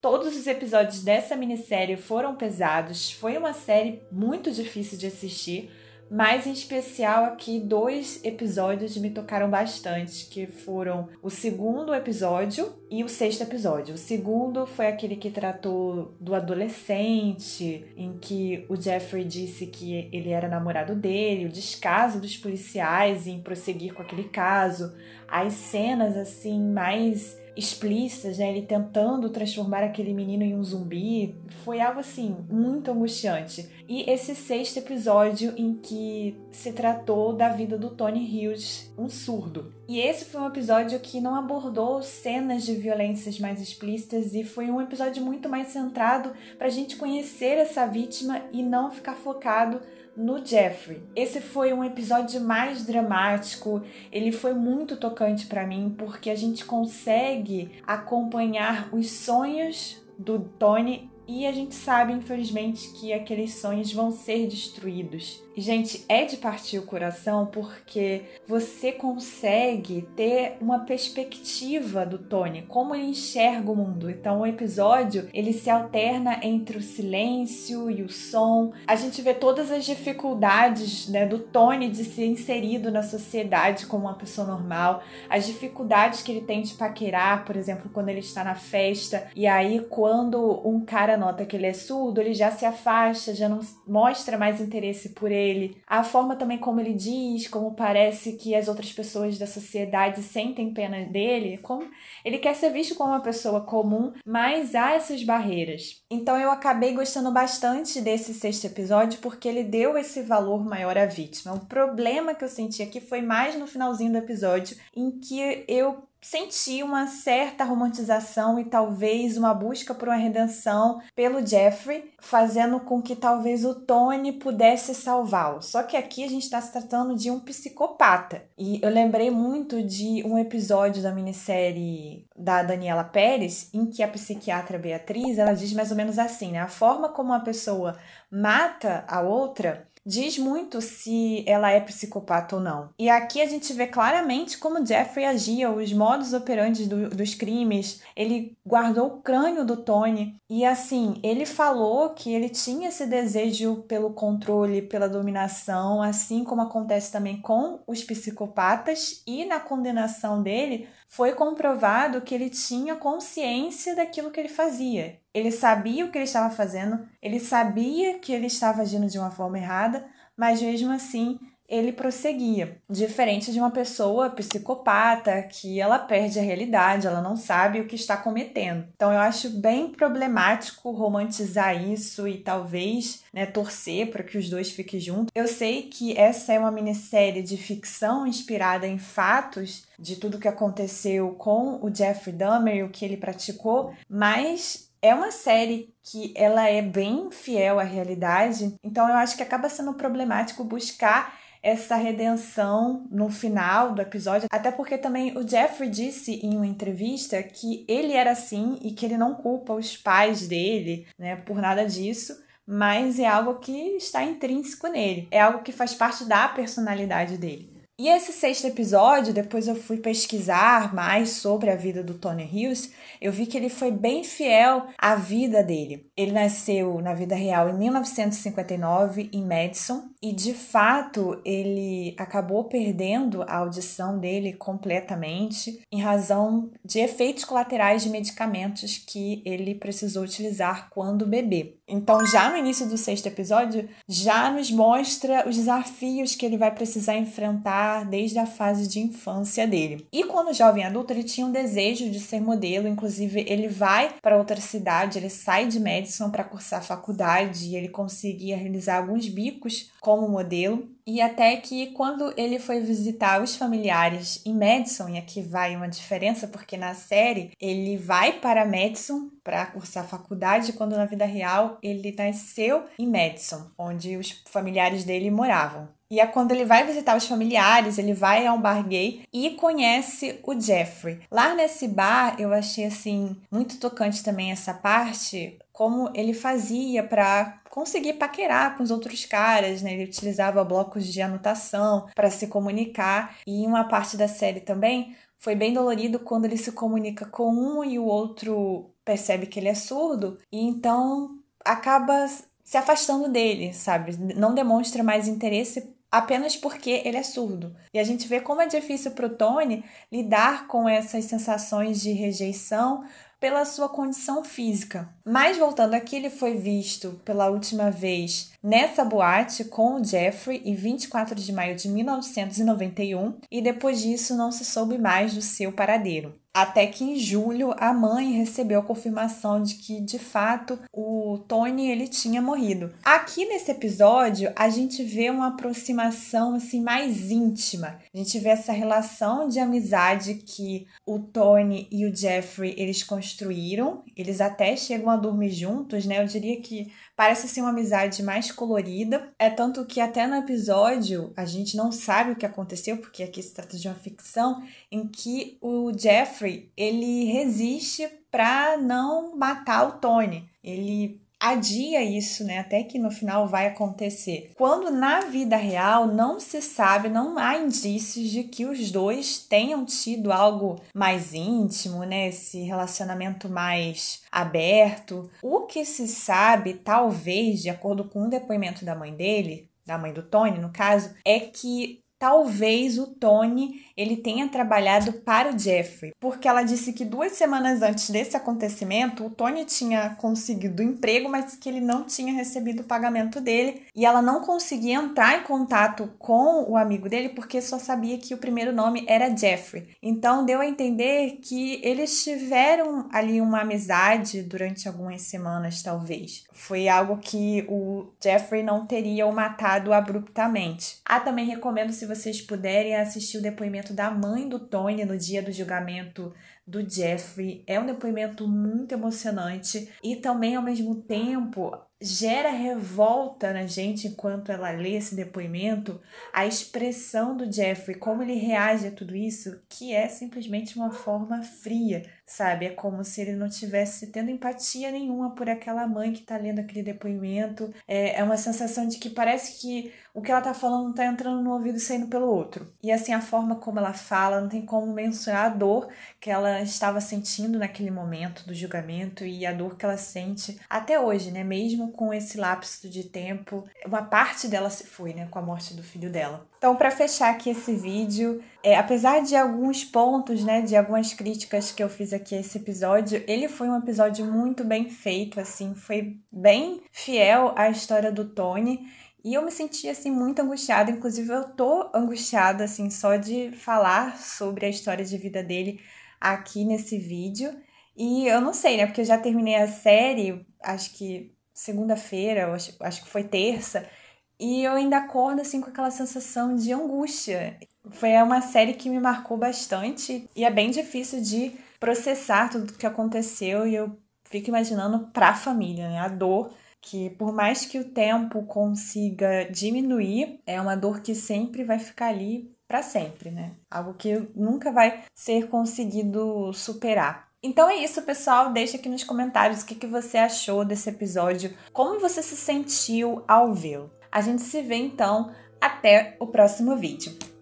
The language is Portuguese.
Todos os episódios dessa minissérie foram pesados, foi uma série muito difícil de assistir, mas em especial aqui dois episódios me tocaram bastante, que foram o segundo episódio e o sexto episódio. O segundo foi aquele que tratou do adolescente, em que o Jeffrey disse que ele era namorado dele, o descaso dos policiais em prosseguir com aquele caso, as cenas assim mais explícitas, né? Ele tentando transformar aquele menino em um zumbi. Foi algo assim, muito angustiante. E esse sexto episódio em que se tratou da vida do Tony Hughes, um surdo. E esse foi um episódio que não abordou cenas de violências mais explícitas e foi um episódio muito mais centrado para a gente conhecer essa vítima e não ficar focado no Jeffrey. Esse foi um episódio mais dramático, ele foi muito tocante para mim porque a gente consegue acompanhar os sonhos do Tony e a gente sabe, infelizmente, que aqueles sonhos vão ser destruídos. Gente, é de partir o coração porque você consegue ter uma perspectiva do Tony, como ele enxerga o mundo. Então, o episódio ele se alterna entre o silêncio e o som. A gente vê todas as dificuldades né, do Tony de ser inserido na sociedade como uma pessoa normal, as dificuldades que ele tem de paquerar, por exemplo, quando ele está na festa. E aí, quando um cara nota que ele é surdo, ele já se afasta, já não mostra mais interesse por ele dele, a forma também como ele diz, como parece que as outras pessoas da sociedade sentem pena dele, como ele quer ser visto como uma pessoa comum, mas há essas barreiras. Então eu acabei gostando bastante desse sexto episódio porque ele deu esse valor maior à vítima. O problema que eu senti aqui foi mais no finalzinho do episódio, em que eu senti uma certa romantização e talvez uma busca por uma redenção pelo Jeffrey, fazendo com que talvez o Tony pudesse salvá-lo. Só que aqui a gente está se tratando de um psicopata. E eu lembrei muito de um episódio da minissérie da Daniela Pérez, em que a psiquiatra Beatriz, ela diz mais ou menos assim, né? A forma como uma pessoa mata a outra diz muito se ela é psicopata ou não. E aqui a gente vê claramente como Jeffrey agia, os modos operantes do, dos crimes. Ele guardou o crânio do Tony e assim, ele falou que ele tinha esse desejo pelo controle, pela dominação, assim como acontece também com os psicopatas e na condenação dele foi comprovado que ele tinha consciência daquilo que ele fazia. Ele sabia o que ele estava fazendo, ele sabia que ele estava agindo de uma forma errada, mas mesmo assim ele prosseguia. Diferente de uma pessoa psicopata que ela perde a realidade, ela não sabe o que está cometendo. Então eu acho bem problemático romantizar isso e talvez né, torcer para que os dois fiquem juntos. Eu sei que essa é uma minissérie de ficção inspirada em fatos de tudo que aconteceu com o Jeffrey Dahmer e o que ele praticou, mas é uma série que ela é bem fiel à realidade, então eu acho que acaba sendo problemático buscar essa redenção no final do episódio, até porque também o Jeffrey disse em uma entrevista que ele era assim e que ele não culpa os pais dele, né, por nada disso, mas é algo que está intrínseco nele, é algo que faz parte da personalidade dele. E esse sexto episódio, depois eu fui pesquisar mais sobre a vida do Tony Hughes, eu vi que ele foi bem fiel à vida dele. Ele nasceu na vida real em 1959 em Madison e de fato ele acabou perdendo a audição dele completamente em razão de efeitos colaterais de medicamentos que ele precisou utilizar quando bebê. Então, já no início do sexto episódio, já nos mostra os desafios que ele vai precisar enfrentar desde a fase de infância dele. E quando jovem adulto, ele tinha um desejo de ser modelo, inclusive ele vai para outra cidade, ele sai de Madison para cursar faculdade e ele conseguia realizar alguns bicos como modelo. E até que quando ele foi visitar os familiares em Madison, e aqui vai uma diferença, porque na série ele vai para Madison para cursar faculdade, quando na vida real ele nasceu em Madison, onde os familiares dele moravam. E é quando ele vai visitar os familiares, ele vai a um bar gay e conhece o Jeffrey. Lá nesse bar, eu achei assim muito tocante também essa parte, como ele fazia para conseguir paquerar com os outros caras, né? Ele utilizava blocos de anotação para se comunicar. E em uma parte da série também foi bem dolorido quando ele se comunica com um e o outro percebe que ele é surdo e então acaba se afastando dele, sabe? Não demonstra mais interesse apenas porque ele é surdo. E a gente vê como é difícil para o Tony lidar com essas sensações de rejeição pela sua condição física. Mas voltando aqui, ele foi visto pela última vez nessa boate com o Jeffrey em 24 de maio de 1991 e depois disso não se soube mais do seu paradeiro. Até que em julho a mãe recebeu a confirmação de que de fato o Tony ele tinha morrido. Aqui nesse episódio a gente vê uma aproximação assim mais íntima. A gente vê essa relação de amizade que o Tony e o Jeffrey eles construíram. Eles até chegam a dormir juntos, né? Eu diria que parece assim uma amizade mais colorida. É tanto que até no episódio a gente não sabe o que aconteceu porque aqui se trata de uma ficção em que o Jeffrey ele resiste para não matar o Tony. Ele adia isso, né? Até que no final vai acontecer. Quando na vida real não se sabe, não há indícios de que os dois tenham tido algo mais íntimo, né? Esse relacionamento mais aberto. O que se sabe, talvez, de acordo com o depoimento da mãe dele, da mãe do Tony, no caso, é que talvez o Tony ele tenha trabalhado para o Jeffrey, porque ela disse que duas semanas antes desse acontecimento, o Tony tinha conseguido emprego, mas que ele não tinha recebido o pagamento dele, e ela não conseguia entrar em contato com o amigo dele porque só sabia que o primeiro nome era Jeffrey. Então deu a entender que eles tiveram ali uma amizade durante algumas semanas, talvez. Foi algo que o Jeffrey não teria o matado abruptamente. Ah, também recomendo se vocês puderem, assistir o depoimento da mãe do Tony no dia do julgamento do Jeffrey. É um depoimento muito emocionante e também, ao mesmo tempo, gera revolta na gente enquanto ela lê esse depoimento, a expressão do Jeffrey, como ele reage a tudo isso, que é simplesmente uma forma fria sabe? É como se ele não tivesse tendo empatia nenhuma por aquela mãe que tá lendo aquele depoimento. É, é uma sensação de que parece que o que ela tá falando tá entrando no ouvido e saindo pelo outro. E assim, a forma como ela fala, não tem como mensurar a dor que ela estava sentindo naquele momento do julgamento e a dor que ela sente até hoje, né? Mesmo com esse lapso de tempo, uma parte dela se foi, né? Com a morte do filho dela. Então, para fechar aqui esse vídeo, é, apesar de alguns pontos, né? De algumas críticas que eu fiz aqui certeza que esse episódio, ele foi um episódio muito bem feito, assim, foi bem fiel à história do Tony. E eu me senti assim muito angustiada, inclusive eu tô angustiada assim só de falar sobre a história de vida dele aqui nesse vídeo. E eu não sei, né? Porque eu já terminei a série, acho que segunda-feira, acho, acho que foi terça, e eu ainda acordo assim com aquela sensação de angústia. Foi uma série que me marcou bastante e é bem difícil de processar tudo que aconteceu e eu fico imaginando para a família, né? A dor que por mais que o tempo consiga diminuir, é uma dor que sempre vai ficar ali para sempre, né? Algo que nunca vai ser conseguido superar. Então é isso, pessoal. Deixa aqui nos comentários o que, que você achou desse episódio, como você se sentiu ao vê-lo. A gente se vê então até o próximo vídeo.